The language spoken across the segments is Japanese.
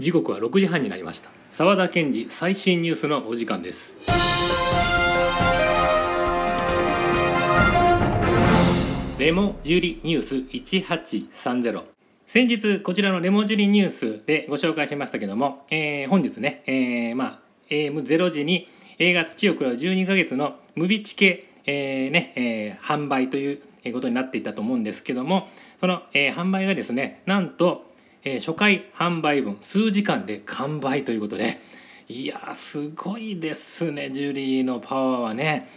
時刻は6時半になりました沢田健二最新ニュースのお時間ですレモジュリニュース1830先日こちらのレモジュリニュースでご紹介しましたけども、えー、本日ね、えー、まあ AM0 時に映画「土を食らう12ヶ月」のムビチケ、えー、ねえ販売ということになっていたと思うんですけどもその、え販売がですねなんとえー、初回販売分数時間で完売ということでいやすごいですねジュリーのパワーはね、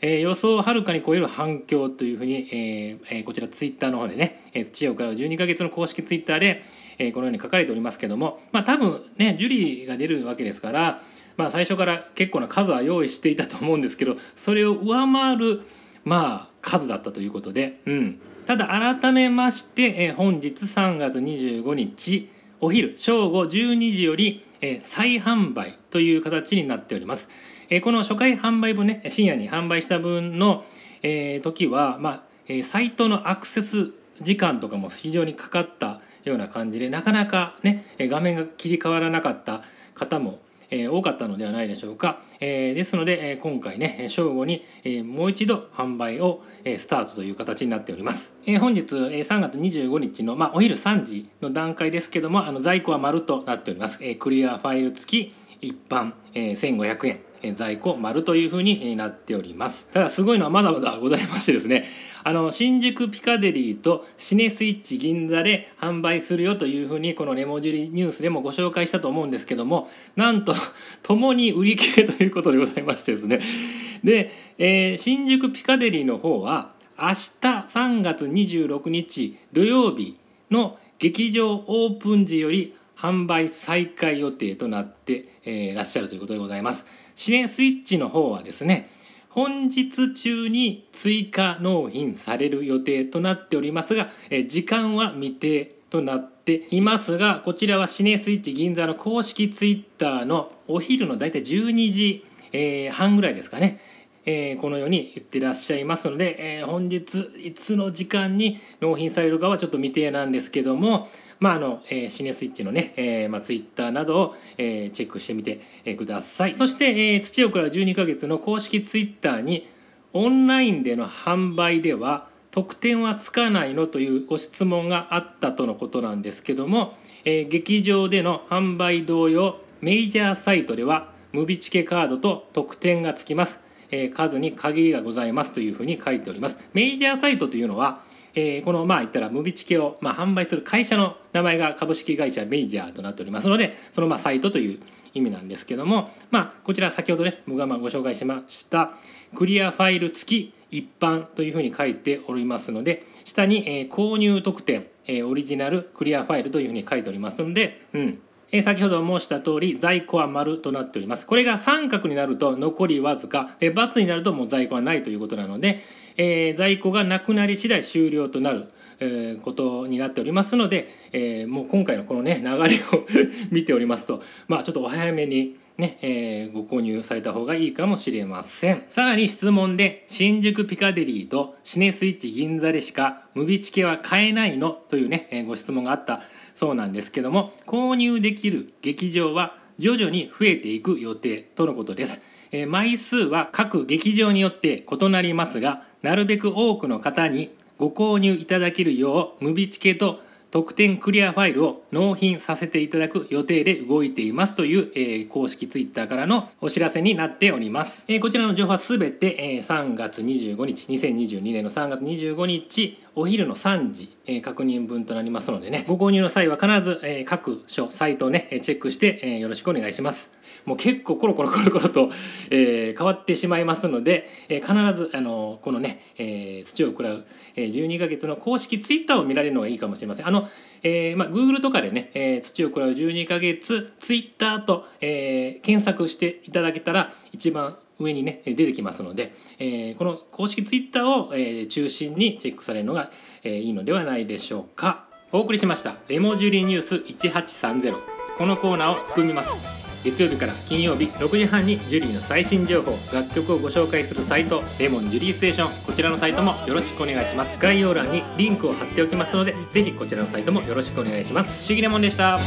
えー、予想をはるかに超える反響というふうに、えーえー、こちらツイッターの方でね、えー、知恵をからう12ヶ月の公式ツイッターで、えー、このように書かれておりますけどもまあ多分ねジュリーが出るわけですからまあ最初から結構な数は用意していたと思うんですけどそれを上回るまあ数だったということでうん。ただ改めまして、えー、本日3月25日お昼正午12時より、えー、再販売という形になっております、えー、この初回販売分ね深夜に販売した分の、えー、時は、まあえー、サイトのアクセス時間とかも非常にかかったような感じでなかなかね画面が切り替わらなかった方もえ多かったのではないでしょうか、えですので、え今回ね正午に、えもう一度販売を、えスタートという形になっております、え本日、え3月25日の、まあ、お昼3時の段階ですけどもあの在庫は丸となっております、えクリアファイル付き一般、え1500円在庫丸というふうになっておりますただすごいのはまだまだございましてですねあの、新宿ピカデリーとシネスイッチ銀座で販売するよというふうに、このレモジュリニュースでもご紹介したと思うんですけども、なんと、共に売り切れということでございましてですね。で、えー、新宿ピカデリーの方は、明日3月26日土曜日の劇場オープン時より販売再開予定となって、えー、らっしゃるということでございます。シネスイッチの方はですね、本日中に追加納品される予定となっておりますが、え時間は未定となっていますが、こちらはシネスイッチ銀座の公式 twitter のお昼のだいたい12時、えー、半ぐらいですかね、えー、このように言ってらっしゃいますので、えー、本日いつの時間に納品されるかはちょっと未定なんですけども、まああのえー、シネスイッチのね、えーまあ、ツイッターなどを、えー、チェックしてみて、えくださいそして、えー、土屋から12ヶ月の公式ツイッターにオンラインでの販売では特典はつかないのというご質問があったとのことなんですけども、えー、劇場での販売同様メジャーサイトではムビチケカードと特典がつきますえ数に限りがございますというふうに書いております。メジャーサイトというのは、えー、このまあ言ったらムビチケをまあ販売する会社の名前が株式会社メイジャーとなっておりますのでそのまあサイトという意味なんですけども、まあ、こちら先ほどね僕がまあご紹介しましたクリアファイル付き一般というふうに書いておりますので下に、えー、購入特典、えー、オリジナルクリアファイルというふうに書いておりますので、うん、えー、先ほど申した通り在庫は丸となっておりますこれが三角になると残りわずかで×になるともう在庫はないということなので、えー、在庫がなくなり次第終了となる、えー、ことになっておりますので、えもう今回のこのね流れを 見ておりますとまあちょっとお早めにね、えー、ご購入された方がいいかもしれません。さらに質問で、新宿ピカデリーとシネスイッチ銀座でしかムビチケは買えないのというね、えー、ご質問があったそうなんですけども、購入できる劇場は徐々に増えていく予定とのことです。えー、枚数は各劇場によって異なりますが、なるべく多くの方にご購入いただけるよう、ムビチケと特典クリアファイルを納品させていただく予定で動いていますという、えー、公式 Twitter からのお知らせになっております。えー、こちらの情報はすべて、えー、3月25日、2022年の3月25日、お昼の3時、えー、確認分となりますのでね、ご購入の際は必ず、えー、各所、サイトをね、チェックして、えー、よろしくお願いします。もう結構コロコロコロコロと、えー、変わってしまいますので、えー、必ず、あのこのね、えー、土を食らう、えー、12ヶ月の公式ツイッターを見られるのがいいかもしれません。あの、えーまあ、Google とかでね、えー、土を食らう12ヶ月ツイッターと、えー、検索していただけたら一番上にね出てきますので、えー、この公式ツイッターを、えー、中心にチェックされるのが、えー、いいのではないでしょうかお送りしました「レモジュリニュース1830」このコーナーを含みます月曜日から金曜日6時半にジュリーの最新情報楽曲をご紹介するサイトレモンジュリーステーションこちらのサイトもよろしくお願いします概要欄にリンクを貼っておきますのでぜひこちらのサイトもよろしくお願いします不思議レもんでした